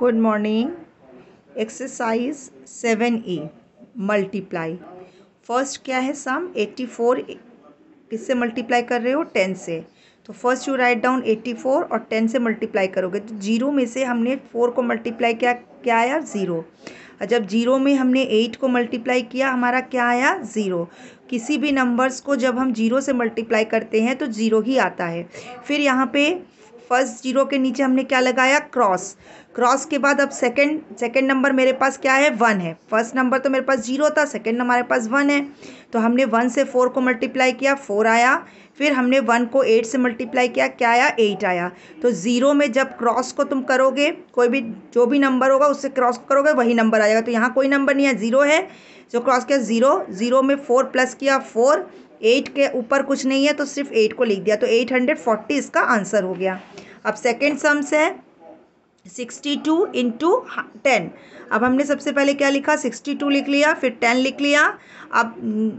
good morning exercise seven A multiply first क्या है sum eighty four किससे multiply कर रहे हो टेन से तो first you write down eighty four और टेन से मल्टीप्लाई करोगे तो जीरो में से हमने फोर को मल्टीप्लाई किया क्या आया ज़ीरो और जब जीरो में हमने एट को मल्टीप्लाई किया हमारा क्या आया ज़ीरो किसी भी नंबर्स को जब हम जीरो से मल्टीप्लाई करते हैं तो ज़ीरो ही आता है फिर यहाँ पे फर्स्ट जीरो के नीचे हमने क्या लगाया क्रॉस क्रॉस के बाद अब सेकंड सेकंड नंबर मेरे पास क्या है वन है फर्स्ट नंबर तो मेरे पास जीरो था सेकंड हमारे पास वन है तो हमने वन से फोर को मल्टीप्लाई किया फोर आया फिर हमने वन को एट से मल्टीप्लाई किया क्या आया एट आया तो ज़ीरो में जब क्रॉस को तुम करोगे कोई भी जो भी नंबर होगा उससे क्रॉस करोगे वही नंबर आ जाएगा तो यहाँ कोई नंबर नहीं है ज़ीरो है जो क्रॉस किया ज़ीरो ज़ीरो में फोर प्लस किया फोर एट के ऊपर कुछ नहीं है तो सिर्फ एट को लिख दिया तो एट हंड्रेड फोर्टी इसका आंसर हो गया अब सेकेंड सम्स है सिक्सटी टू इंटू टेन अब हमने सबसे पहले क्या लिखा सिक्सटी टू लिख लिया फिर टेन लिख लिया अब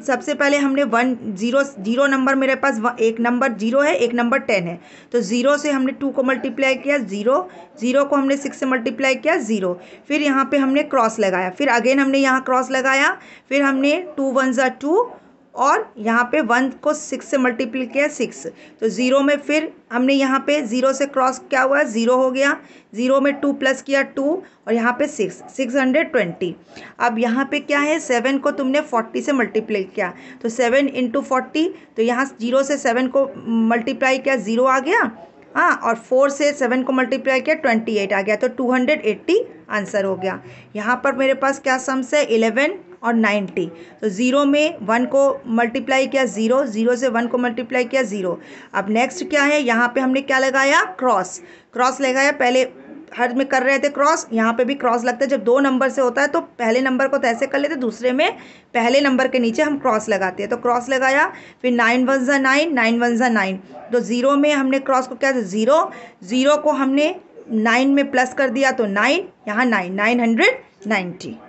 सबसे पहले हमने वन जीरो जीरो नंबर मेरे पास एक नंबर जीरो है एक नंबर टेन है तो ज़ीरो से हमने टू को मल्टीप्लाई किया ज़ीरो ज़ीरो को हमने सिक्स से मल्टीप्लाई किया ज़ीरो फिर यहाँ पे हमने क्रॉस लगाया फिर अगेन हमने यहाँ क्रॉस लगाया फिर हमने टू वन ज़ा टू और यहाँ पे वन को सिक्स से मल्टीपल किया सिक्स तो ज़ीरो में फिर हमने यहाँ पे ज़ीरो से क्रॉस क्या हुआ ज़ीरो हो गया ज़ीरो में टू प्लस किया टू और यहाँ पे सिक्स सिक्स हंड्रेड ट्वेंटी अब यहाँ पे क्या है सेवन को तुमने फोर्टी से मल्टीप्लाई किया तो सेवन इंटू फोर्टी तो यहाँ जीरो से सेवन को मल्टीप्लाई किया ज़ीरो आ गया हाँ और फोर से सेवन को मल्टीप्लाई किया ट्वेंटी एट आ गया तो टू हंड्रेड एट्टी आंसर हो गया यहाँ पर मेरे पास क्या सम्स है इलेवन और नाइन्टी तो ज़ीरो में वन को मल्टीप्लाई किया ज़ीरो ज़ीरो से वन को मल्टीप्लाई किया ज़ीरो अब नेक्स्ट क्या है यहाँ पे हमने क्या लगाया क्रॉस क्रॉस लगाया पहले हर में कर रहे थे क्रॉस यहाँ पे भी क्रॉस लगता है जब दो नंबर से होता है तो पहले नंबर को तो ऐसे कर लेते दूसरे में पहले नंबर के नीचे हम क्रॉस लगाते हैं तो क्रॉस लगाया फिर नाइन वन ज़ा नाइन नाइन वन ज़ा नाइन तो ज़ीरो में हमने क्रॉस को क्या ज़ीरो ज़ीरो को हमने नाइन में प्लस कर दिया तो नाइन यहाँ नाइन नाइन हंड्रेड नाइन्टी